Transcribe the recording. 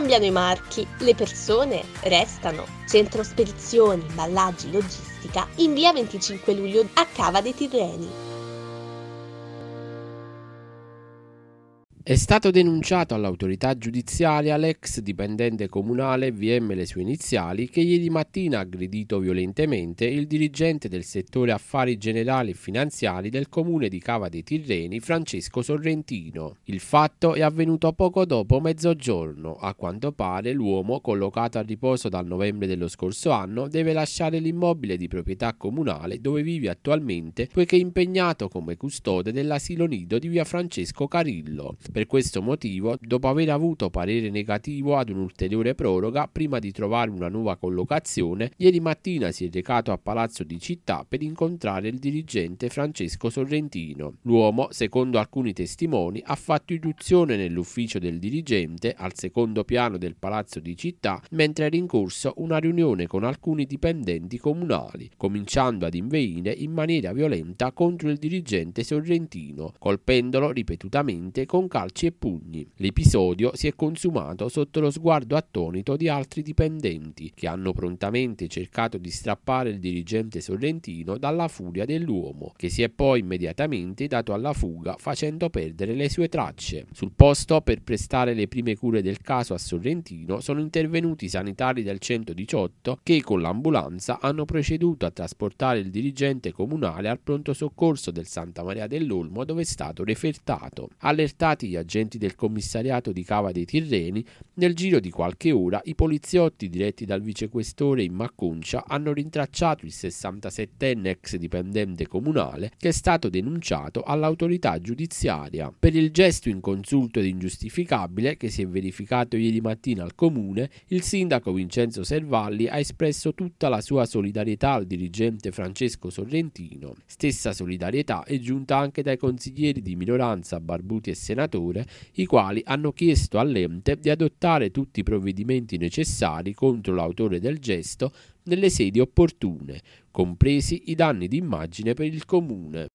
cambiano i marchi, le persone restano. Centro spedizioni, imballaggi, logistica in via 25 luglio a Cava dei Tirreni. È stato denunciato all'autorità giudiziaria l'ex dipendente comunale VM le sue iniziali che ieri mattina ha aggredito violentemente il dirigente del settore affari generali e finanziari del comune di Cava dei Tirreni, Francesco Sorrentino. Il fatto è avvenuto poco dopo mezzogiorno. A quanto pare l'uomo, collocato a riposo dal novembre dello scorso anno, deve lasciare l'immobile di proprietà comunale dove vive attualmente poiché è impegnato come custode dell'asilo nido di via Francesco Carillo. Per per questo motivo, dopo aver avuto parere negativo ad un'ulteriore proroga prima di trovare una nuova collocazione, ieri mattina si è recato a Palazzo di Città per incontrare il dirigente Francesco Sorrentino. L'uomo, secondo alcuni testimoni, ha fatto irruzione nell'ufficio del dirigente al secondo piano del Palazzo di Città mentre era in corso una riunione con alcuni dipendenti comunali, cominciando ad inveire in maniera violenta contro il dirigente sorrentino, colpendolo ripetutamente con calcio calci e pugni. L'episodio si è consumato sotto lo sguardo attonito di altri dipendenti, che hanno prontamente cercato di strappare il dirigente sorrentino dalla furia dell'uomo, che si è poi immediatamente dato alla fuga facendo perdere le sue tracce. Sul posto, per prestare le prime cure del caso a Sorrentino, sono intervenuti i sanitari del 118 che con l'ambulanza hanno proceduto a trasportare il dirigente comunale al pronto soccorso del Santa Maria dell'Olmo dove è stato refertato. Allertati gli agenti del commissariato di Cava dei Tirreni, nel giro di qualche ora i poliziotti diretti dal vicequestore in Macconcia hanno rintracciato il 67enne ex dipendente comunale che è stato denunciato all'autorità giudiziaria per il gesto inconsulto ed ingiustificabile che si è verificato ieri mattina al comune, il sindaco Vincenzo Servalli ha espresso tutta la sua solidarietà al dirigente Francesco Sorrentino. Stessa solidarietà è giunta anche dai consiglieri di minoranza Barbuti e Senatore senatore, i quali hanno chiesto all'ente di adottare tutti i provvedimenti necessari contro l'autore del gesto nelle sedi opportune, compresi i danni d'immagine per il comune.